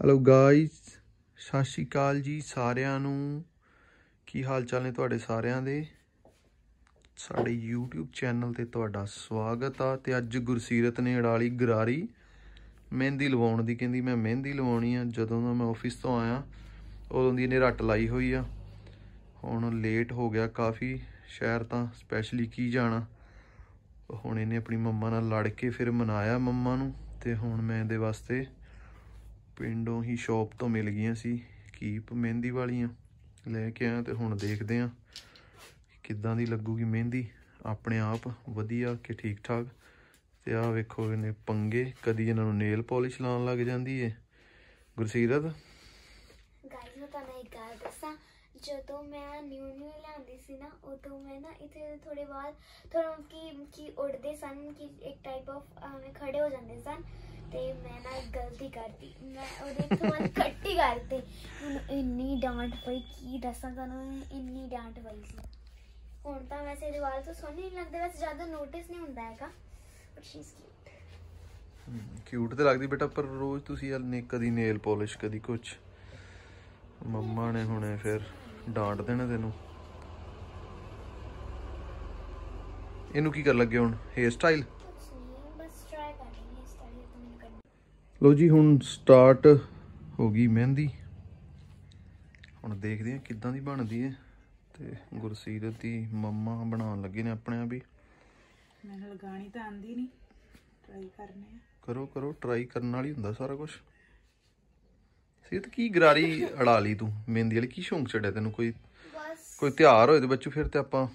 hello guys ਸਤਿ ਸ਼੍ਰੀ ਅਕਾਲ ਜੀ ਸਾਰਿਆਂ ਨੂੰ ਕੀ ਹਾਲ ਚਾਲ ਨੇ ਤੁਹਾਡੇ ਸਾਰਿਆਂ ਦੇ ਸਾਡੇ YouTube ਚੈਨਲ ਤੇ ਤੁਹਾਡਾ ਸਵਾਗਤ ਆ ਤੇ ਅੱਜ ਗੁਰਸੀਰਤ ਨੇ ਅੜਾਲੀ ਗਰਾਰੀ ਮਹਿੰਦੀ ਲਵਾਉਣ ਦੀ ਕਹਿੰਦੀ ਮੈਂ ਮਹਿੰਦੀ ਲਵਾਉਣੀ ਆ ਜਦੋਂ ਦਾ ਮੈਂ ਆਫਿਸ ਤੋਂ ਆਇਆ ਉਦੋਂ ਦੀ ਨੇ ਰੱਟ ਲਾਈ ਹੋਈ ਆ ਹੁਣ ਲੇਟ ਹੋ ਗਿਆ ਕਾਫੀ ਸ਼ਹਿਰ ਤਾਂ ਸਪੈਸ਼ਲੀ ਕੀ ਜਾਣਾ ਹੁਣ ਇਹਨੇ ਆਪਣੀ ਮੰਮਾ ਨਾਲ ਲੜ ਕੇ ਫਿਰ ਮਨਾਇਆ ਮੰਮਾ ਨੂੰ ਤੇ ਹੁਣ ਮੈਂ ਇਹਦੇ ਵਾਸਤੇ ਪਿੰਡੋਂ ਹੀ ਸ਼ਾਪ ਤੋਂ ਮਿਲ ਗਈਆਂ ਸੀ ਕੀਪ ਮਹਿੰਦੀ ਵਾਲੀਆਂ ਲੈ ਕੇ ਆਇਆ ਤੇ ਹੁਣ ਦੇਖਦੇ ਆ ਕਿੱਦਾਂ ਦੀ ਲੱਗੂਗੀ ਮਹਿੰਦੀ ਆਪਣੇ ਆਪ ਵਧੀਆ ਕਿ ਠੀਕ ਠਾਕ ਤੇ ਆ ਵੇਖੋ ਇਹਨੇ ਪੰਗੇ ਕਦੀ ਇਹਨਾਂ ਨੂੰ ਨੇਲ ਪਾਲਿਸ਼ ਲਾਉਣ ਲੱਗ ਜਾਂਦੀ ਏ ਗੁਰਸੀਰਤ ਗਾਈਸ ਮੈਂ ਤੁਹਾਨੂੰ ਇੱਕ ਗੱਲ ਦੱਸਾਂ ਜਦੋਂ ਮੈਂ ਨਿਊ ਨਿਊ ਲਿਆਂਦੀ ਸੀ ਨਾ ਉਦੋਂ ਮੈਂ ਨਾ ਇੱਥੇ ਥੋੜੇ ਬਾਅਦ ਥੋੜਾ ਕੀ ਕੀ ਉੱਡਦੇ ਸਨ ਕਿ ਇੱਕ ਟਾਈਪ ਆਫ ਖੜੇ ਹੋ ਜਾਂਦੇ ਸਨ ਤੇ ਮੈਂ ਨਾ ਗਲਤੀ ਕਰਤੀ ਮੈਂ ਉਹਦੇ ਤੋਂ ਵੱਲ ਕੱਟੀ ਕਰਤੀ ਮੈਨੂੰ ਇੰਨੀ ਡਾਂਟ ਪਈ ਕੀ ਦੱਸਾਂ ਤੁਹਾਨੂੰ ਇੰਨੀ ਡਾਂਟ ਪਈ ਸੀ ਹੁਣ ਤਾਂ ਵੈਸੇ ਦੀਵਾਰ ਤੋਂ ਸੋਹਣੇ ਨਹੀਂ ਲੱਗਦੇ ਵੈਸੇ ਜ਼ਿਆਦਾ ਨੋਟਿਸ ਨਹੀਂ ਹੁੰਦਾ ਹੈਗਾ but she is cute cute ਤੇ ਲੱਗਦੀ ਬੇਟਾ ਪਰ ਰੋਜ਼ ਤੁਸੀਂ ਨੇ ਕਦੀ ਨੇਲ ਪਾਲਿਸ਼ ਕਦੀ ਕੁਝ ਮੰਮਾ ਨੇ ਹੁਣੇ ਫਿਰ ਡਾਂਟ ਦੇਣਾ ਤੈਨੂੰ ਇਹਨੂੰ ਕੀ ਕਰ ਲੱਗੇ ਹੁਣ ਹੇਅਰ ਸਟਾਈਲ ਲੋ ਜੀ ਹੁਣ ਸਟਾਰਟ ਹੋ ਗਈ ਮਹਿੰਦੀ ਹੁਣ ਦੇਖਦੇ ਆ ਕਿੱਦਾਂ ਦੀ ਬਣਦੀ ਹੈ ਤੇ ਗੁਰਸੀਰਤ ਦੀ ਮੰਮਾ ਬਣਾਉਣ ਲੱਗੇ ਨੇ ਆਪਣੇ ਆ ਵੀ ਮੈਂ ਲਗਾਣੀ ਤਾਂ ਆਂਦੀ ਨਹੀਂ ਟਰਾਈ ਕਰਨੇ ਆ ਕਰੋ ਕਰੋ ਟਰਾਈ ਕਰਨ ਵਾਲੀ ਹੁੰਦਾ ਸਾਰਾ ਕੁਝ ਸਿੱਧ ਕੀ ਗਰਾਰੀ ਅੜਾ ਲਈ ਤੂੰ ਮਹਿੰਦੀ ਵਾਲੀ ਕੀ ਸ਼ੌਂਕ ਚੜਿਆ ਤੈਨੂੰ ਕੋਈ ਕੋਈ ਤਿਹਾਰ ਹੋਏ ਤੇ ਬੱਚੂ ਫਿਰ ਤੇ ਆਪਾਂ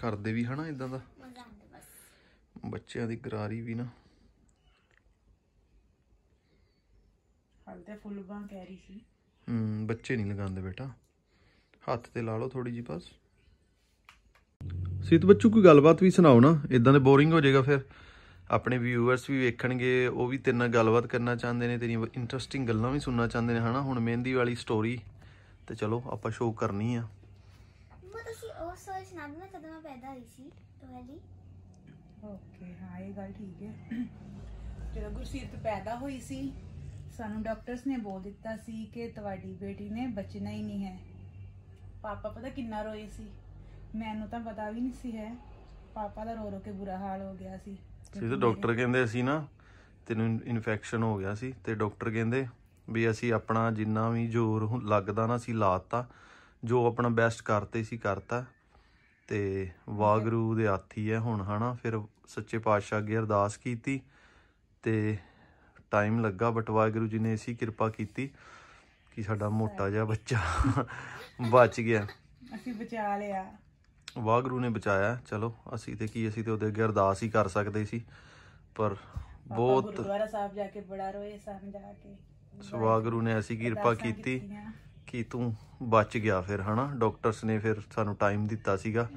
ਕਰਦੇ ਵੀ ਹਨਾ ਇਦਾਂ ਦਾ ਬੱਚਿਆਂ ਦੀ ਗਰਾਰੀ ਵੀ ਨਾ ਹਾਲ ਤੇ ਫੁੱਲ ਬਾਂ ਕਹਿ ਰਹੀ ਸੀ ਹੂੰ ਬੱਚੇ ਨਹੀਂ ਲਗਾਉਂਦੇ ਬੇਟਾ ਹੱਥ ਤੇ ਲਾ ਲਓ ਥੋੜੀ ਜੀ ਬਸ ਸੀਤ ਬੱਚੂ ਕੋਈ ਗੱਲਬਾਤ ਵੀ ਸੁਣਾਓ ਨਾ ਇਦਾਂ ਦੇ ਬੋਰਿੰਗ ਹੋ ਜਾਏਗਾ ਫਿਰ ਆਪਣੇ ਵਿਊਅਰਸ ਵੀ ਵੇਖਣਗੇ ਉਹ ਵੀ ਤੇਰੇ ਨਾਲ ਗੱਲਬਾਤ ਕਰਨਾ ਚਾਹੁੰਦੇ ਨੇ ਤੇਰੀ ਇੰਟਰਸਟਿੰਗ ਗੱਲਾਂ ਵੀ ਸੁਣਨਾ ਚਾਹੁੰਦੇ ਨੇ ਹਨਾ ਹੁਣ ਮਹਿੰਦੀ ਵਾਲੀ ਸਟੋਰੀ ਤੇ ਚਲੋ ਆਪਾਂ ਸ਼ੋਅ ਕਰਨੀ ਆ ਮੈਂ ਤੁਸੀਂ ਉਹ ਸੋਚ ਨਾ ਮੈਂ ਕਦੋਂ ਮੈਂ ਪੈਦਾ ਹੋਈ ਸੀ ਵਾਲੀ ਓਕੇ ਹਾਂ ਇਹ ਗੱਲ ਠੀਕ ਹੈ ਜਦੋਂ ਗੁਰਸੀਤ ਪੈਦਾ ਹੋਈ ਸੀ ਸਾਨੂੰ ਡਾਕਟਰਸ ਨੇ ਬੋਲ ਦਿੱਤਾ ਸੀ ਕਿ ਤੁਹਾਡੀ ਬੇਟੀ ਨੇ ਬਚਣਾ ਹੀ ਨਹੀਂ ਹੈ ਪਾਪਾ ਪਤਾ ਕਿੰਨਾ ਰੋਏ ਸੀ ਮੈਨੂੰ ਤਾਂ ਪਤਾ ਵੀ ਨਹੀਂ ਸੀ ਹੈ ਪਾਪਾ ਦਾ ਰੋ ਰੋ ਕੇ ਬੁਰਾ ਹਾਲ ਹੋ ਗਿਆ ਸੀ ਸੀ ਤਾਂ ਡਾਕਟਰ ਕਹਿੰਦੇ ਸੀ ਨਾ ਤੈਨੂੰ ਇਨਫੈਕਸ਼ਨ ਹੋ ਗਿਆ ਸੀ ਤੇ ਡਾਕਟਰ ਕਹਿੰਦੇ ਵੀ ਅਸੀਂ ਆਪਣਾ ਜਿੰਨਾ ਵੀ ਜ਼ੋਰ ਲੱਗਦਾ ਨਾ ਸੀ ਲਾਤਾ ਜੋ ਆਪਣਾ ਬੈਸਟ ਕਰਤੇ ਸੀ ਕਰਤਾ ਤੇ ਵਾਗਰੂ ਦੇ ਹੱਥੀ ਹੈ ਹੁਣ ਹਨਾ ਫਿਰ ਸੱਚੇ ਪਾਤਸ਼ਾਹ ਅੱਗੇ ਅਰਦਾਸ ਕੀਤੀ ਤੇ ਟਾਈਮ ਲੱਗਾ ਬਟ ਵਾਹਿਗੁਰੂ ਜੀ ਨੇ ਇਸੀ ਕਿਰਪਾ ਕੀਤੀ ਕਿ ਸਾਡਾ ਮੋਟਾ ਜਿਹਾ ਬੱਚਾ ਬਚ ਗਿਆ ਅਸੀਂ ਬਚਾ ਲਿਆ ਵਾਹਿਗੁਰੂ ਨੇ ਬਚਾਇਆ ਚਲੋ ਅਸੀਂ ਤੇ ਕੀ ਅਸੀਂ ਤੇ ਉਹਦੇ ਅੱਗੇ ਅਰਦਾਸ ਹੀ ਕਰ ਸਕਦੇ ਸੀ ਪਰ ਬਹੁਤ ਗੁਰਦੁਆਰਾ ਸਾਹਿਬ ਜਾ ਕੇ ਬੜਾ ਰੋਏ ਸਾਨੂੰ ਜਾ ਕੇ ਸਵਾਗਰੂ ਨੇ ਐਸੀ ਕਿਰਪਾ ਕੀਤੀ ਕਿ ਤੂੰ ਬਚ ਗਿਆ ਫਿਰ ਹਨਾ ਡਾਕਟਰਸ ਨੇ ਫਿਰ ਸਾਨੂੰ ਟਾਈਮ ਦਿੱਤਾ ਸੀਗਾ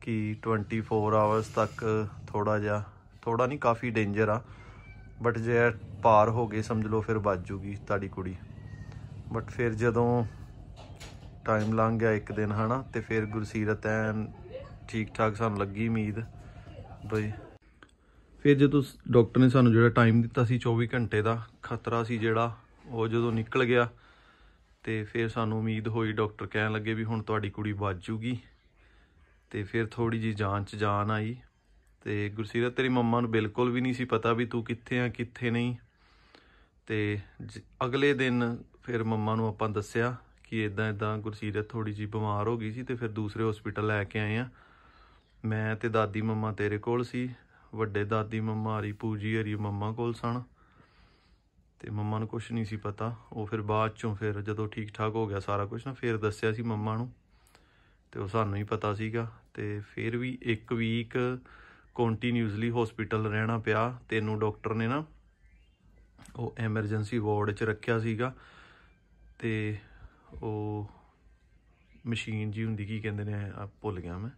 ਕਿ 24 ਆਵਰਸ ਤੱਕ ਥੋੜਾ ਜਿਹਾ ਥੋੜਾ ਨਹੀਂ ਕਾਫੀ ਡੇਂਜਰ ਆ ਬਟ ਜੇ ਪਾਰ ਹੋ ਗਏ ਸਮਝ ਲਓ ਫਿਰ ਵੱਜ ਜੂਗੀ ਤੁਹਾਡੀ ਕੁੜੀ ਬਟ ਫਿਰ ਜਦੋਂ ਟਾਈਮ ਲੰਘ ਗਿਆ ਇੱਕ ਦਿਨ ਹਨਾ ਤੇ ਫਿਰ ਗੁਰਸੀਰਤ ਐਨ ਠੀਕ ਠਾਕ ਸਾਨੂੰ ਲੱਗੀ ਉਮੀਦ ਬਈ ਫਿਰ ਜਦੋਂ ਡਾਕਟਰ ਨੇ ਸਾਨੂੰ ਜਿਹੜਾ ਟਾਈਮ ਦਿੱਤਾ ਸੀ 24 ਘੰਟੇ ਦਾ ਖਤਰਾ ਸੀ ਜਿਹੜਾ ਉਹ ਜਦੋਂ ਨਿਕਲ ਗਿਆ ਤੇ ਫਿਰ ਸਾਨੂੰ ਉਮੀਦ ਹੋਈ ਡਾਕਟਰ ਕਹਿਣ ਲੱਗੇ ਵੀ ਹੁਣ ਤੁਹਾਡੀ ਕੁੜੀ ਵੱਜ ਜੂਗੀ ਤੇ ਫਿਰ ਥੋੜੀ ਜੀ ਜਾਂਚ ਜਾਨ ਆਈ ਤੇ ਗੁਰਸੀਰਤ ਤੇਰੀ ਮੰਮਾ ਨੂੰ ਬਿਲਕੁਲ ਵੀ ਨਹੀਂ ਸੀ ਪਤਾ ਵੀ ਤੂੰ ਕਿੱਥੇ ਆ ਕਿੱਥੇ ਨਹੀਂ ਤੇ ਅਗਲੇ ਦਿਨ ਫਿਰ ਮੰਮਾ ਨੂੰ ਆਪਾਂ ਦੱਸਿਆ ਕਿ ਇਦਾਂ ਇਦਾਂ ਗੁਰਸੀਰਤ ਥੋੜੀ ਜੀ ਬਿਮਾਰ ਹੋ ਗਈ ਸੀ ਤੇ ਫਿਰ ਦੂਸਰੇ ਹਸਪੀਟਲ ਲੈ ਕੇ ਆਏ ਆ ਮੈਂ ਤੇ ਦਾਦੀ ਮੰਮਾ ਤੇਰੇ ਕੋਲ ਸੀ ਵੱਡੇ ਦਾਦੀ ਮੰਮਾ ਹਰੀ ਪੂਜੀ ਹਰੀ ਮੰਮਾ ਕੋਲ ਸਣ ਤੇ ਮੰਮਾ ਨੂੰ ਕੁਝ ਨਹੀਂ ਸੀ ਪਤਾ ਉਹ ਫਿਰ ਬਾਅਦ ਚੋਂ ਫਿਰ ਜਦੋਂ ਠੀਕ ਠਾਕ ਹੋ ਗਿਆ ਸਾਰਾ ਕੁਝ ਨਾ ਫਿਰ ਦੱਸਿਆ ਸੀ ਮੰਮਾ ਨੂੰ ਤੇ ਉਹ ਸਾਨੂੰ ਹੀ ਪਤਾ ਸੀਗਾ ਤੇ ਫਿਰ ਵੀ ਇੱਕ ਵੀਕ ਕੰਟੀਨਿਊਸਲੀ ਹਸਪੀਟਲ ਰਹਿਣਾ ਪਿਆ ਤੈਨੂੰ ਡਾਕਟਰ ਨੇ ਨਾ ਉਹ ਐਮਰਜੈਂਸੀ ਵਾਰਡ 'ਚ ਰੱਖਿਆ ਸੀਗਾ ਤੇ ਉਹ ਮਸ਼ੀਨ ਜੀ ਹੁੰਦੀ ਕੀ ਕਹਿੰਦੇ ਨੇ ਆ ਭੁੱਲ ਗਿਆ ਮੈਂ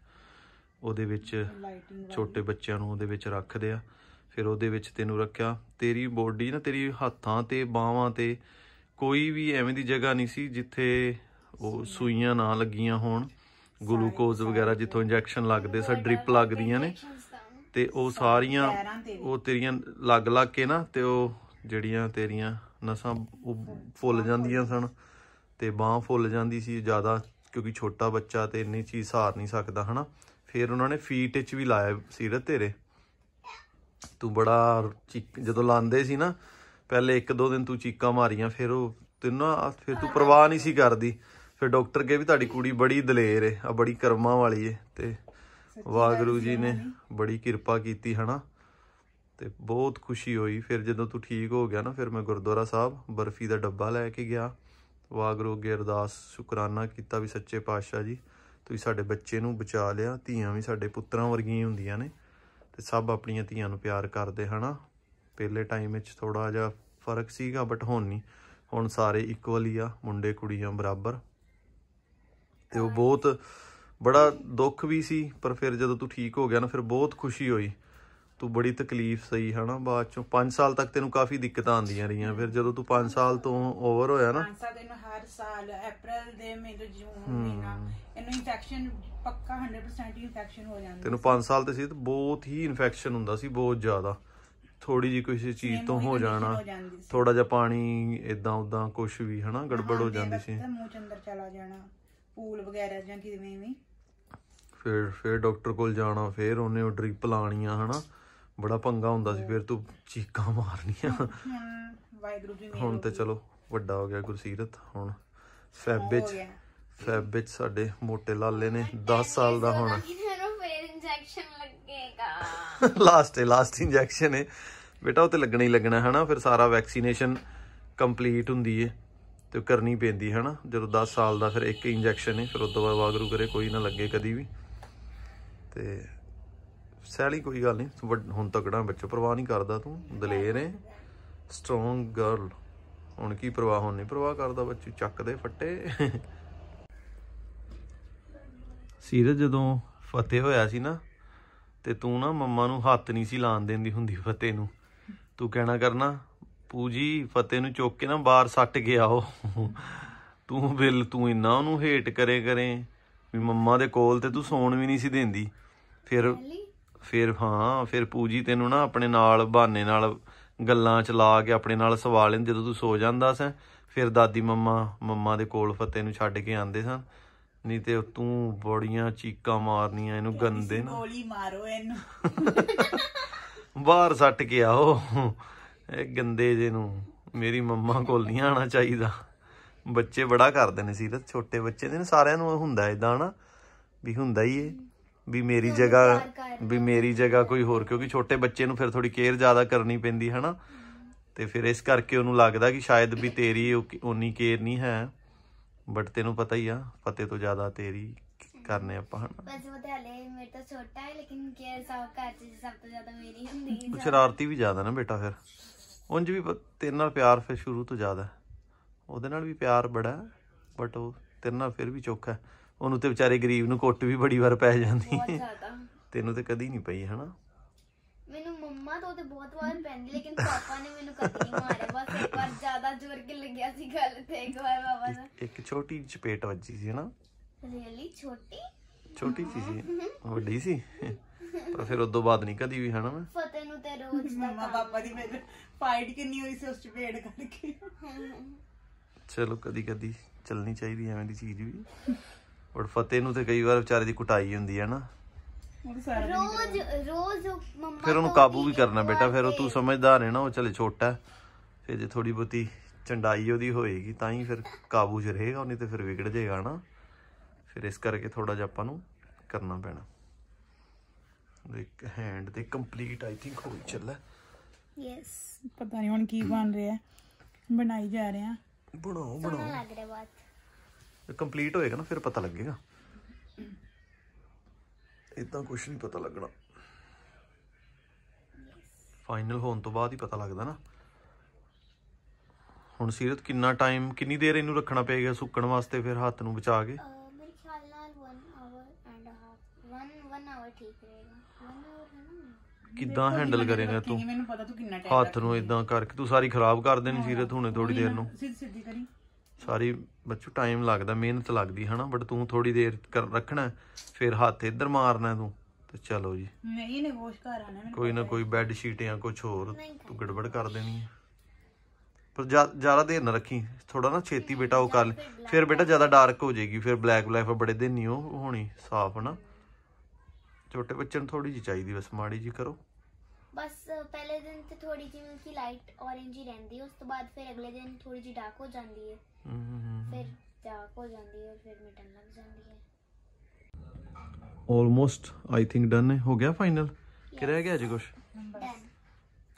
ਉਹਦੇ ਵਿੱਚ ਛੋਟੇ ਬੱਚਿਆਂ ਨੂੰ ਉਹਦੇ ਵਿੱਚ ਰੱਖਦੇ ਆ ਫਿਰ ਉਹਦੇ ਵਿੱਚ ਤੈਨੂੰ ਰੱਖਿਆ ਤੇਰੀ ਬੋਡੀ ਨਾ ਤੇਰੀ ਹੱਥਾਂ ਤੇ ਬਾਹਾਂ ਤੇ ਕੋਈ ਵੀ ਐਵੇਂ ਦੀ ਜਗ੍ਹਾ ਨਹੀਂ ਸੀ ਜਿੱਥੇ ਉਹ ਸੂਈਆਂ ਨਾ ਲੱਗੀਆਂ ਹੋਣ ਗਲੂਕੋਜ਼ ਵਗੈਰਾ ਜਿੱਥੋਂ ਇੰਜੈਕਸ਼ਨ ਲੱਗਦੇ ਸਾ ਡ੍ਰਿਪ ਲੱਗਦੀਆਂ ਨੇ ਤੇ ਉਹ ਸਾਰੀਆਂ ਉਹ ਤੇਰੀਆਂ ਲੱਗ ਲੱਗ ਕੇ ਨਾ ਤੇ ਉਹ ਜਿਹੜੀਆਂ ਤੇਰੀਆਂ ਨਸਾਂ ਉਹ ਫੁੱਲ ਜਾਂਦੀਆਂ ਸਨ ਤੇ ਬਾਹ ਫੁੱਲ ਜਾਂਦੀ ਸੀ ਜ਼ਿਆਦਾ ਕਿਉਂਕਿ ਛੋਟਾ ਬੱਚਾ ਤੇ ਇੰਨੀ ਚੀਜ਼ ਸਹਾਰ ਨਹੀਂ ਸਕਦਾ ਹਨਾ ਫਿਰ ਉਹਨਾਂ ਨੇ ਫੀਟ ਵਿੱਚ ਵੀ ਲਾਇਆ ਸੀਰਤ ਤੇਰੇ ਤੂੰ ਬੜਾ ਜਦੋਂ ਲਾਂਦੇ ਸੀ ਨਾ ਪਹਿਲੇ ਇੱਕ ਦੋ ਦਿਨ ਤੂੰ ਚੀਕਾਂ ਮਾਰੀਆਂ ਫਿਰ ਉਹ ਤੈਨੂੰ ਫਿਰ ਤੂੰ ਪਰਵਾਹ ਨਹੀਂ ਸੀ ਕਰਦੀ ਫਿਰ ਡਾਕਟਰ ਕੇ ਵੀ ਤੁਹਾਡੀ ਕੁੜੀ ਬੜੀ ਦਲੇਰ ਏ ਆ ਬੜੀ ਕਰਮਾਂ ਵਾਲੀ ਏ ਤੇ ਵਾਗਰੂ ਜੀ ਨੇ ਬੜੀ ਕਿਰਪਾ ਕੀਤੀ ਹਨਾ ਤੇ ਬਹੁਤ ਖੁਸ਼ੀ ਹੋਈ ਫਿਰ ਜਦੋਂ ਤੂੰ ਠੀਕ ਹੋ ਗਿਆ ਨਾ ਫਿਰ ਮੈਂ ਗੁਰਦੁਆਰਾ ਸਾਹਿਬ ਬਰਫੀ ਦਾ ਡੱਬਾ ਲੈ ਕੇ ਗਿਆ ਵਾਗਰੂ ਅੱਗੇ ਅਰਦਾਸ ਸ਼ੁਕਰਾਨਾ ਕੀਤਾ ਵੀ ਸੱਚੇ ਪਾਤਸ਼ਾਹ ਜੀ ਤੁਸੀਂ ਸਾਡੇ ਬੱਚੇ ਨੂੰ ਬਚਾ ਲਿਆ ਧੀਆਂ ਵੀ ਸਾਡੇ ਪੁੱਤਰਾਂ ਵਰਗੀਆਂ ਹੁੰਦੀਆਂ ਨੇ ਤੇ ਸਭ ਆਪਣੀਆਂ ਧੀਆਂ ਨੂੰ ਪਿਆਰ ਕਰਦੇ ਹਨਾ ਪਹਿਲੇ ਟਾਈਮ ਵਿੱਚ ਥੋੜਾ ਜਿਹਾ ਫਰਕ ਸੀਗਾ ਬਟ ਹੁਣ ਨਹੀਂ ਹੁਣ ਸਾਰੇ ਇਕੁਅਲ ਹੀ ਆ ਮੁੰਡੇ ਕੁੜੀਆਂ ਬਰਾਬਰ ਤੇ ਉਹ ਬਹੁਤ ਬੜਾ ਦੁੱਖ ਵੀ ਸੀ ਪਰ ਫਿਰ ਜਦੋਂ ਤੂੰ ਠੀਕ ਹੋ ਗਿਆ ਨਾ ਫਿਰ ਬਹੁਤ ਖੁਸ਼ੀ ਹੋਈ ਤੂੰ ਬੜੀ ਤਕਲੀਫ ਸਹੀ ਹਨਾ ਬਾਅਦ ਚੋਂ 5 ਸਾਲ ਤੱਕ ਤੈਨੂੰ ਕਾਫੀ ਦਿੱਕਤਾਂ ਆਉਂਦੀਆਂ ਰਹੀਆਂ ਫਿਰ ਜਦੋਂ ਤੂੰ 5 ਸਾਲ ਤੋਂ ਓਵਰ ਹੋਇਆ ਨਾ 5 ਸਾਲ ਤੈਨੂੰ ਹਰ ਸਾਲ April ਦੇ ਮਹੀਨੇ ਜੂਨ ਮਹੀਨਾ ਇਹਨੂੰ ਇਨਫੈਕਸ਼ਨ ਪੱਕਾ 100% ਇਨਫੈਕਸ਼ਨ ਹੋ ਜਾਂਦਾ ਤੈਨੂੰ 5 ਸਾਲ ਤੇ ਸੀ ਤੇ ਬਹੁਤ ਹੀ ਇਨਫੈਕਸ਼ਨ ਹੁੰਦਾ ਸੀ ਬਹੁਤ ਜ਼ਿਆਦਾ ਥੋੜੀ ਜੀ ਕੋਈ ਚੀਜ਼ ਤੋਂ ਹੋ ਜਾਣਾ ਥੋੜਾ ਜਿਹਾ ਪਾਣੀ ਇਦਾਂ ਉਦਾਂ ਕੁਝ ਵੀ ਹਨਾ ਗੜਬੜ ਹੋ ਜਾਂਦੀ ਸੀ ਮੂੰਹ ਚ ਅੰਦਰ ਚਲਾ ਜਾਣਾ ਪੂਲ ਵਗੈਰਾ ਜਾਂ ਕਿਵੇਂ ਵੀ ਫਿਰ ਫਿਰ ਡਾਕਟਰ ਕੋਲ ਜਾਣਾ ਫਿਰ ਉਹਨੇ ਉਹ ਡ੍ਰਿਪ ਲਾਣੀਆਂ ਹਨਾ ਬੜਾ ਪੰਗਾ ਹੁੰਦਾ ਸੀ ਫਿਰ ਤੂੰ ਚੀਕਾਂ ਮਾਰਨੀਆਂ ਵਾਹਿਗੁਰੂ ਜੀ ਹੁਣ ਤੇ ਚਲੋ ਵੱਡਾ ਹੋ ਗਿਆ ਗੁਰਸੀਰਤ ਹੁਣ ਫੈਬ ਵਿੱਚ ਫੈਬ ਵਿੱਚ ਸਾਡੇ ਮੋਟੇ ਲਾਲੇ ਨੇ 10 ਸਾਲ ਦਾ ਹੁਣ ਇੰਜੈਕਸ਼ਨ ਲੱਗੇਗਾ ਲਾਸਟ ਹੈ ਲਾਸਟ ਇੰਜੈਕਸ਼ਨ ਹੈ ਬੇਟਾ ਉਹ ਤੇ ਲੱਗਣਾ ਹੀ ਲੱਗਣਾ ਹੈ ਨਾ ਫਿਰ ਸਾਰਾ ਵੈਕਸੀਨੇਸ਼ਨ ਕੰਪਲੀਟ ਹੁੰਦੀ ਹੈ ਤੇ ਕਰਨੀ ਪੈਂਦੀ ਹੈ ਨਾ ਜਦੋਂ 10 ਸਾਲ ਦਾ ਫਿਰ ਇੱਕ ਇੰਜੈਕਸ਼ਨ ਹੈ ਫਿਰ ਉਸ ਤੋਂ ਬਾਅਦ ਵਾਗਰੂ ਕਰੇ ਕੋਈ ਨਾ ਲੱਗੇ ਕਦੀ ਵੀ ਤੇ ਸੈਲੀ ਕੋਈ ਗੱਲ ਨਹੀਂ ਹੁਣ ਤਕੜਾ ਬੱਚੋ ਪਰਵਾਹ ਨਹੀਂ ਕਰਦਾ ਤੂੰ ਦਲੇਰ ਹੈ ਸਟਰੋਂਗ ਗਰਲ ਹੁਣ ਕੀ ਪਰਵਾਹ ਹੁਣ ਪ੍ਰਵਾਹ ਪਰਵਾਹ ਕਰਦਾ ਬੱਚੂ ਚੱਕ ਦੇ ਫੱਟੇ ਸੀਰਜ ਜਦੋਂ ਫਤਿਹ ਹੋਇਆ ਸੀ ਨਾ ਤੇ ਤੂੰ ਨਾ ਮੰਮਾ ਨੂੰ ਹੱਥ ਨਹੀਂ ਸੀ ਲਾਣ ਦੇਂਦੀ ਹੁੰਦੀ ਫਤਿਹ ਨੂੰ ਤੂੰ ਕਹਿਣਾ ਕਰਨਾ ਪੂਜੀ ਫਤਿਹ ਨੂੰ ਚੁੱਕ ਕੇ ਨਾ ਬਾਹਰ ਸੱਟ ਗਿਆ ਉਹ ਤੂੰ ਬਿੱਲ ਤੂੰ ਇੰਨਾ ਉਹਨੂੰ ਹੇਟ ਕਰੇ ਕਰੇ ਵੀ ਮੰਮਾ ਦੇ ਕੋਲ ਤੇ ਤੂੰ ਸੌਣ ਵੀ ਨਹੀਂ ਸੀ ਦਿੰਦੀ ਫਿਰ ਫਿਰ ਹਾਂ ਫਿਰ ਪੂਜੀ ਤੈਨੂੰ ਨਾ ਆਪਣੇ ਨਾਲ ਬਹਾਨੇ ਨਾਲ ਗੱਲਾਂ ਚ ਲਾ ਕੇ ਆਪਣੇ ਨਾਲ ਸਵਾਲ ਲੈਂਦੇ ਜਦੋਂ ਤੂੰ ਸੋ ਜਾਂਦਾ ਸੈਂ ਫਿਰ ਦਾਦੀ ਮੰਮਾ ਮੰਮਾ ਦੇ ਕੋਲ ਫਤੇ ਨੂੰ ਛੱਡ ਕੇ ਆਂਦੇ ਸਨ ਨਹੀਂ ਤੇ ਤੂੰ ਬੜੀਆਂ ਚੀਕਾਂ ਮਾਰਨੀਆਂ ਇਹਨੂੰ ਗੰਦੇ ਨਾ ਗੋਲੀ ਮਾਰੋ ਇਹਨੂੰ ਬਾਹਰ ਸੱਟ ਕੇ ਆਓ ਇਹ ਗੰਦੇ ਜੇ ਨੂੰ ਮੇਰੀ ਮੰਮਾ ਕੋਲ ਨਹੀਂ ਆਣਾ ਚਾਹੀਦਾ ਬੱਚੇ ਬੜਾ ਕਰਦੇ ਨੇ ਸੀ ਤਾਂ ਛੋਟੇ ਬੱਚੇ ਨੇ ਸਾਰਿਆਂ ਨੂੰ ਹੁੰਦਾ ਇਦਾਂ ਨਾ ਵੀ ਹੁੰਦਾ ਹੀ ਏ ਵੀ ਮੇਰੀ ਜਗ੍ਹਾ ਵੀ ਮੇਰੀ ਜਗ੍ਹਾ ਕੋਈ ਹੋਰ ਕਿਉਂਕਿ ਛੋਟੇ ਬੱਚੇ ਨੂੰ ਫਿਰ ਥੋੜੀ ਕੇਅਰ ਜ਼ਿਆਦਾ ਕਰਨੀ ਪੈਂਦੀ ਹਨਾ ਤੇ ਫਿਰ ਇਸ ਕਰਕੇ ਉਹਨੂੰ ਲੱਗਦਾ ਕਿ ਸ਼ਾਇਦ ਵੀ ਤੇਰੀ ਉਨੀ ਕੇਅਰ ਨਹੀਂ ਹੈ ਬਟ ਤੈਨੂੰ ਪਤਾ ਹੀ ਆ ਫਤੇ ਤੋਂ ਜ਼ਿਆਦਾ ਤੇਰੀ ਕਰਨੇ ਆਪਾਂ ਹਨਾ ਬੱਚੇ ਉਹ ਹਲੇ ਮੇਰੇ ਤੋਂ ਛੋਟਾ ਹੈ ਲੇਕਿਨ ਕੇਅਰ ਸਭ ਕਰਦੇ ਸਭ ਤੋਂ ਜ਼ਿਆਦਾ ਮੇਰੀ ਹੁੰਦੀ ਹੈ ਸ਼ਰਾਰਤੀ ਵੀ ਜ਼ਿਆਦਾ ਨਾ ਬੇਟਾ ਫਿਰ ਉਂਝ ਵੀ ਤੇਰੇ ਨਾਲ ਪਿਆਰ ਫਿਰ ਸ਼ੁਰੂ ਤੋਂ ਜ਼ਿਆਦਾ ਉਹਦੇ ਨਾਲ ਵੀ ਪਿਆਰ ਬੜਾ ਬਟ ਉਹ ਤੇਰੇ ਨਾਲ ਫਿਰ ਵੀ ਚੋਖਾ ਉਹਨੂੰ ਤੇ ਵਿਚਾਰੇ ਗਰੀਬ ਨੂੰ ਕੁੱਟ ਵੀ ਬੜੀ ਵਾਰ ਪੈ ਜਾਂਦੀ ਬਹੁਤ ਜ਼ਿਆਦਾ ਤੈਨੂੰ ਤੇ ਕਦੀ ਨਹੀਂ ਪਈ ਹਨਾ ਮੈਨੂੰ ਮੰਮਾ ਤੋਂ ਤੇ ਬਹੁਤ ਵਾਰ ਪੈਂਦੀ ਲੇਕਿਨ ਪਾਪਾ ਨੇ ਮੈਨੂੰ ਕਦੀ ਨਹੀਂ ਮਾਰਿਆ ਬਸ ਇੱਕ ਵਾਰ ਜ਼ਿਆਦਾ ਜ਼ੋਰ ਕੇ ਲੱਗਿਆ ਸੀ ਗੱਲ ਤੇ ਇੱਕ ਵਾਰ ਬਾਬਾ ਦਾ ਇੱਕ ਛੋਟੀ ਚਪੇਟ ਵੱਜੀ ਸੀ ਨਾ ਰੀਅਲੀ ਛੋਟੀ ਛੋਟੀ ਸੀ ਸੀ ਵੱਡੀ ਸੀ ਪਰ ਫਿਰ ਉਦੋਂ ਬਾਅਦ ਨਹੀਂ ਕਦੀ ਵੀ ਹਨਾ ਮੈਂ ਫਤਿਹ ਨੂੰ ਤੇ ਰੋਜ਼ ਮੰਮਾ ਪਾਪਾ ਦੀ ਮੇਰੇ ਫਾਈਟ ਕਿੰਨੀ ਹੋਈ ਸੀ ਉਸ ਚਪੇਟ ਕਰਕੇ ਚਲੋ ਕਦੀ ਕਦੀ ਚੱਲਣੀ ਚਾਹੀਦੀ ਐਵੇਂ ਦੀ ਚੀਜ਼ ਵੀ ਔਰ ਫਤੇ ਨੂੰ ਤੇ ਕਈ ਵਾਰ ਵਿਚਾਰੇ ਦੀ ਕੁਟਾਈ ਹੁੰਦੀ ਹੈ ਨਾ ਰੋਜ਼ ਰੋਜ਼ ਮੰਮਾ ਫਿਰ ਉਹਨੂੰ ਕਾਬੂ ਵੀ ਕਰਨਾ ਬੇਟਾ ਫਿਰ ਉਹ ਤੂੰ ਸਮਝਦਾਰ ਹੈ ਨਾ ਉਹ ਚਲੇ ਛੋਟਾ ਫਿਰ ਜੇ ਥੋੜੀ ਬੋਤੀ ਚੰਡਾਈ ਉਹਦੀ ਹੋਏਗੀ ਤਾਂ ਹੀ ਫਿਰ ਕਾਬੂ 'ਚ ਰਹੇਗਾ ਨਹੀਂ ਤੇ ਫਿਰ ਵਿਗੜ ਜਾਏਗਾ ਨਾ ਫਿਰ ਇਸ ਕਰਕੇ ਥੋੜਾ ਜਿਹਾ ਆਪਾਂ ਨੂੰ ਕਰਨਾ ਪੈਣਾ ਇੱਕ ਹੈਂਡ ਤੇ ਕੰਪਲੀਟ ਆਈ ਥਿੰਕ ਹੋ ਚੱਲਾ ਯੈਸ ਪਤਾ ਨਹੀਂ ਹੁਣ ਕੀ ਬਣ ਰਿਹਾ ਬਣਾਈ ਜਾ ਰਹੇ ਆ ਬਣਾਓ ਬਣਾਓ ਲੱਗ ਰਿਹਾ ਬਹੁਤ ਕੰਪਲੀਟ ਹੋਏਗਾ ਨਾ ਫਿਰ ਪਤਾ ਲੱਗੇਗਾ ਇਦਾਂ ਕੁਝ ਨਹੀਂ ਪਤਾ ਲੱਗਣਾ ਫਾਈਨਲ ਹੋਣ ਤੋਂ ਬਾਅਦ ਹੀ ਪਤਾ ਲੱਗਦਾ ਨਾ ਹੁਣ ਸੀਰਤ ਕਿੰਨਾ ਟਾਈਮ ਕਿੰਨੀ ਦੇਰ ਇਹਨੂੰ ਰੱਖਣਾ ਪਏਗਾ ਸੁੱਕਣ ਵਾਸਤੇ ਫਿਰ ਹੱਥ ਨੂੰ ਬਚਾ ਕੇ ਮੇਰੇ ਖਿਆਲ ਨਾਲ 1 ਆਵਰ ਐਂਡ ਹਾਫ 1 1 ਆਵਰ ਠੀਕ ਰਹੇਗਾ 1 ਆਵਰ ਹੈ ਨਾ ਕਿੱਦਾਂ ਹੈਂਡਲ ਕਰੇਗਾ ਤੂੰ ਮੈਨੂੰ ਪਤਾ ਤੂੰ ਕਿੰਨਾ ਟਾਈਮ ਹੱਥ ਨੂੰ ਇਦਾਂ ਕਰਕੇ ਤੂੰ ਸਾਰੀ ਖਰਾਬ ਕਰ ਦੇਣੀ ਸੀਰਤ ਹੁਣੇ ਥੋੜੀ ਦੇਰ ਨੂੰ ਸਿੱਧੀ ਕਰੀ ਸਾਰੀ ਬੱਚੂ ਟਾਈਮ ਲੱਗਦਾ ਮਿਹਨਤ ਲੱਗਦੀ ਹਨਾ ਬਟ ਤੂੰ ਥੋੜੀ ਦੇਰ ਰੱਖਣਾ ਫਿਰ ਹੱਥ ਇੱਧਰ ਮਾਰਨਾ ਤੂੰ ਤੇ ਚਲੋ ਜੀ ਨਹੀਂ ਨੇ ਵੋਸ਼ ਕਰ ਆਣਾ ਮੈਨੂੰ ਕੋਈ ਨਾ ਕੋਈ ਬੈੱਡ ਸ਼ੀਟ ਜਾਂ ਕੁਝ ਹੋਰ ਤੂੰ ਗੜਬੜ ਕਰ ਦੇਣੀ ਹੈ ਪਰ ਜ਼ਿਆਦਾ ਦੇਰ ਨਾ ਰੱਖੀ ਥੋੜਾ ਨਾ ਛੇਤੀ ਬੇਟਾ ਉਹ ਕਰ ਫਿਰ ਬੇਟਾ ਜ਼ਿਆਦਾ ਡਾਰਕ ਹੋ ਜਾਏਗੀ ਫਿਰ ਬਲੈਕ ਬਲੈਕ ਬੜੇ ਦਿਨ ਨਹੀਂ ਉਹ ਹੋਣੀ ਸਾਫ਼ ਨਾ ਛੋਟੇ ਬੱਚੇ ਨੂੰ ਥੋੜੀ ਜੀ ਚਾਹੀਦੀ ਬਸ ਮਾੜੀ ਜੀ ਕਰੋ ਬਸ ਪਹਿਲੇ ਦਿਨ ਤੇ ਥੋੜੀ ਜਿਹੀ ਮਿਲਕੀ ਲਾਈਟ ਔਰੇਂਜ ਹੀ ਰਹਿੰਦੀ ਉਸ ਤੋਂ ਬਾਅਦ ਫਿਰ ਅਗਲੇ ਦਿਨ ਥੋੜੀ ਜਿਹੀ ਡਾਰਕ ਹੋ ਜਾਂਦੀ ਹੈ ਫਿਰ ਡਾਰਕ ਹੋ ਜਾਂਦੀ ਹੈ ਫਿਰ ਮਿਟਣ ਲੱਗ ਜਾਂਦੀ ਹੈ ਆਲਮੋਸਟ ਆਈ ਥਿੰਕ ਡਨ ਹੈ ਹੋ ਗਿਆ ਫਾਈਨਲ ਕਿ ਰਹਿ ਗਿਆ ਜੀ ਕੁਝ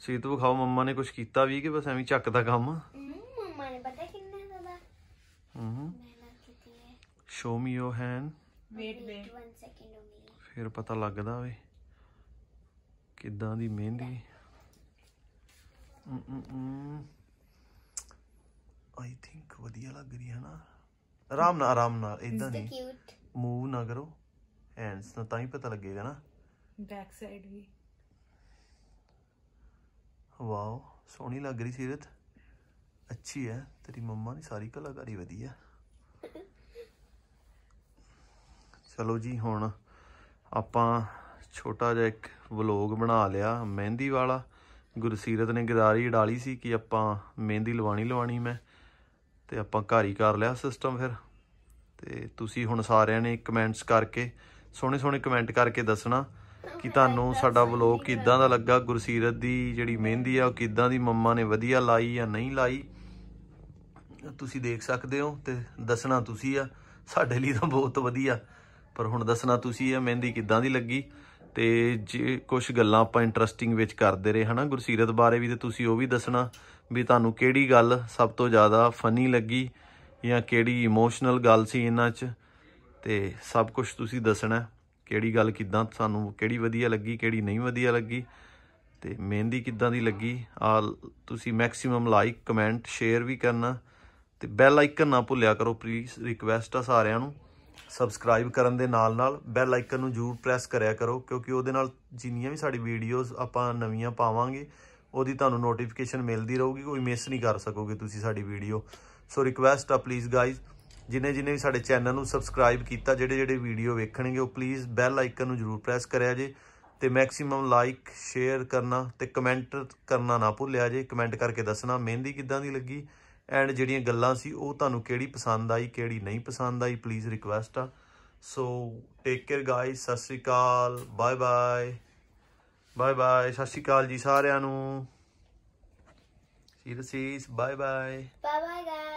ਸੀਤ ਖਾਓ ਮੰਮਾ ਨੇ ਕੁਝ ਕੀਤਾ ਵੀ ਕਿ ਬਸ ਐਵੇਂ ਚੱਕ ਦਾ ਕੰਮ ਮੰਮਾ ਨੇ ਪਤਾ ਕਿੰਨਾ ਜ਼ਿਆਦਾ ਹੂੰ show me your hand wait wait 1 second ਫਿਰ ਪਤਾ ਲੱਗਦਾ ਵੇ ਕਿੱਦਾਂ ਦੀ ਮਹਿੰਦੀ ਆਈ ਥਿੰਕ ਵਧੀਆ ਲੱਗ ਰਹੀ ਹੈ ਨਾ ਆਰਾਮ ਨਾਲ ਆਰਾਮ ਨਾਲ ਇਦਾਂ ਨਹੀਂ ਮੂਵ ਨਾ ਕਰੋ ਹੈਂਡਸ ਨਾਲ ਤਾਂ ਹੀ ਪਤਾ ਲੱਗੇਗਾ ਨਾ ਬੈਕ ਸਾਈਡ ਵੀ ਵਾਓ ਸੋਹਣੀ ਲੱਗ ਰਹੀ ਸੀਰਤ ਅੱਛੀ ਹੈ ਤੇਰੀ ਮੰਮਾ ਦੀ ਸਾਰੀ ਕਲਾਕਾਰੀ ਵਧੀਆ ਚਲੋ ਜੀ ਹੁਣ ਆਪਾਂ ਛੋਟਾ ਜਿਹਾ ਇੱਕ ਵਲੌਗ ਬਣਾ ਲਿਆ ਮਹਿੰਦੀ ਵਾਲਾ ਗੁਰਸੀਰਤ ਨੇ ਗਦਾਰੀ ਡਾਲੀ ਸੀ ਕਿ ਆਪਾਂ ਮਹਿੰਦੀ ਲਵਾਣੀ ਲਵਾਣੀ ਮੈਂ ਤੇ ਆਪਾਂ ਘਰ ਹੀ ਕਰ ਲਿਆ ਸਿਸਟਮ ਫਿਰ ਤੇ ਤੁਸੀਂ ਹੁਣ ਸਾਰਿਆਂ ਨੇ ਕਮੈਂਟਸ ਕਰਕੇ ਸੋਹਣੇ ਸੋਹਣੇ ਕਮੈਂਟ ਕਰਕੇ ਦੱਸਣਾ ਕਿ ਤੁਹਾਨੂੰ ਸਾਡਾ ਵਲੌਗ ਕਿੱਦਾਂ ਦਾ ਲੱਗਾ ਗੁਰਸੀਰਤ ਦੀ ਜਿਹੜੀ ਮਹਿੰਦੀ ਆ ਉਹ ਕਿੱਦਾਂ ਦੀ ਮੰਮਾ ਨੇ ਵਧੀਆ ਲਾਈ ਜਾਂ ਨਹੀਂ ਲਾਈ ਤੁਸੀਂ ਦੇਖ ਸਕਦੇ ਹੋ ਤੇ ਦੱਸਣਾ ਤੁਸੀਂ ਆ ਸਾਡੇ ਲਈ ਤਾਂ ਬਹੁਤ ਵਧੀਆ ਪਰ ਹੁਣ ਦੱਸਣਾ ਤੁਸੀਂ ਇਹ ਮਹਿੰਦੀ ਕਿੱਦਾਂ ਦੀ ਲੱਗੀ ਤੇ ਜੇ ਕੁਝ ਗੱਲਾਂ ਆਪਾਂ ਇੰਟਰਸਟਿੰਗ ਵਿੱਚ ਕਰਦੇ ਰਹੇ ਹਨਾ ਗੁਰਸੀਰਤ ਬਾਰੇ ਵੀ ਤੇ ਤੁਸੀਂ ਉਹ ਵੀ ਦੱਸਣਾ ਵੀ ਤੁਹਾਨੂੰ ਕਿਹੜੀ ਗੱਲ ਸਭ ਤੋਂ ਜ਼ਿਆਦਾ ਫਨੀ ਲੱਗੀ ਜਾਂ ਕਿਹੜੀ ਇਮੋਸ਼ਨਲ ਗੱਲ ਸੀ ਇਹਨਾਂ 'ਚ ਤੇ ਸਭ ਕੁਝ ਤੁਸੀਂ ਦੱਸਣਾ ਕਿਹੜੀ ਗੱਲ ਕਿੱਦਾਂ ਤੁਹਾਨੂੰ ਕਿਹੜੀ ਵਧੀਆ ਲੱਗੀ ਕਿਹੜੀ ਨਹੀਂ ਵਧੀਆ ਲੱਗੀ ਤੇ ਮਹਿੰਦੀ ਕਿੱਦਾਂ ਦੀ ਲੱਗੀ ਆ ਤੁਸੀਂ ਮੈਕਸਿਮਮ ਲਾਈਕ ਕਮੈਂਟ ਸ਼ੇਅਰ ਵੀ ਕਰਨਾ ਤੇ ਬੈਲ ਆਈਕਨ ਨਾ ਭੁੱਲਿਆ ਕਰੋ ਪਲੀਜ਼ ਰਿਕਵੈਸਟ ਆ ਸਾਰਿਆਂ ਨੂੰ ਸਬਸਕ੍ਰਾਈਬ ਕਰਨ ਦੇ ਨਾਲ ਨਾਲ ਬੈਲ ਆਈਕਨ ਨੂੰ ਜ਼ਰੂਰ ਪ੍ਰੈਸ ਕਰਿਆ ਕਰੋ ਕਿਉਂਕਿ ਉਹਦੇ ਨਾਲ ਜਿੰਨੀਆਂ ਵੀ ਸਾਡੀ ਵੀਡੀਓਜ਼ ਆਪਾਂ ਨਵੀਆਂ ਪਾਵਾਂਗੇ ਉਹਦੀ ਤੁਹਾਨੂੰ ਨੋਟੀਫਿਕੇਸ਼ਨ ਮਿਲਦੀ ਰਹੂਗੀ ਕੋਈ ਮਿਸ ਨਹੀਂ ਕਰ ਸਕੋਗੇ ਤੁਸੀਂ ਸਾਡੀ ਵੀਡੀਓ ਸੋ ਰਿਕੁਐਸਟ ਆ ਪਲੀਜ਼ ਗਾਇਜ਼ ਜਿਨੇ ਜਿਨੇ ਵੀ ਸਾਡੇ ਚੈਨਲ ਨੂੰ ਸਬਸਕ੍ਰਾਈਬ ਕੀਤਾ ਜਿਹੜੇ ਜਿਹੜੇ ਵੀਡੀਓ ਵੇਖਣਗੇ ਉਹ ਪਲੀਜ਼ ਬੈਲ ਆਈਕਨ ਨੂੰ ਜ਼ਰੂਰ ਪ੍ਰੈਸ ਕਰਿਆ ਜੇ ਤੇ ਮੈਕਸਿਮਮ ਲਾਈਕ ਸ਼ੇਅਰ ਕਰਨਾ ਤੇ ਕਮੈਂਟ ਕਰਨਾ ਨਾ ਭੁੱਲਿਆ ਜੇ ਕਮੈਂਟ ਕਰਕੇ ਦੱਸਣਾ ਮਹਿੰਦੀ ਕਿੱਦਾਂ ਦੀ ਲੱਗੀ ਐਂਡ ਜਿਹੜੀਆਂ ਗੱਲਾਂ ਸੀ ਉਹ ਤੁਹਾਨੂੰ ਕਿਹੜੀ ਪਸੰਦ ਆਈ ਕਿਹੜੀ ਨਹੀਂ ਪਸੰਦ ਆਈ ਪਲੀਜ਼ ਰਿਕਵੈਸਟ ਆ ਸੋ ਟੇਕ ਕੇਅਰ ਗਾਇਸ ਸਤਿ ਸ਼੍ਰੀ ਅਕਾਲ ਬਾਏ ਬਾਏ ਬਾਏ ਬਾਏ ਸਤਿ ਸ਼੍ਰੀ ਅਕਾਲ ਜੀ ਸਾਰਿਆਂ ਨੂੰ ਸੀਰਸੀਸ bye bye bye bye guys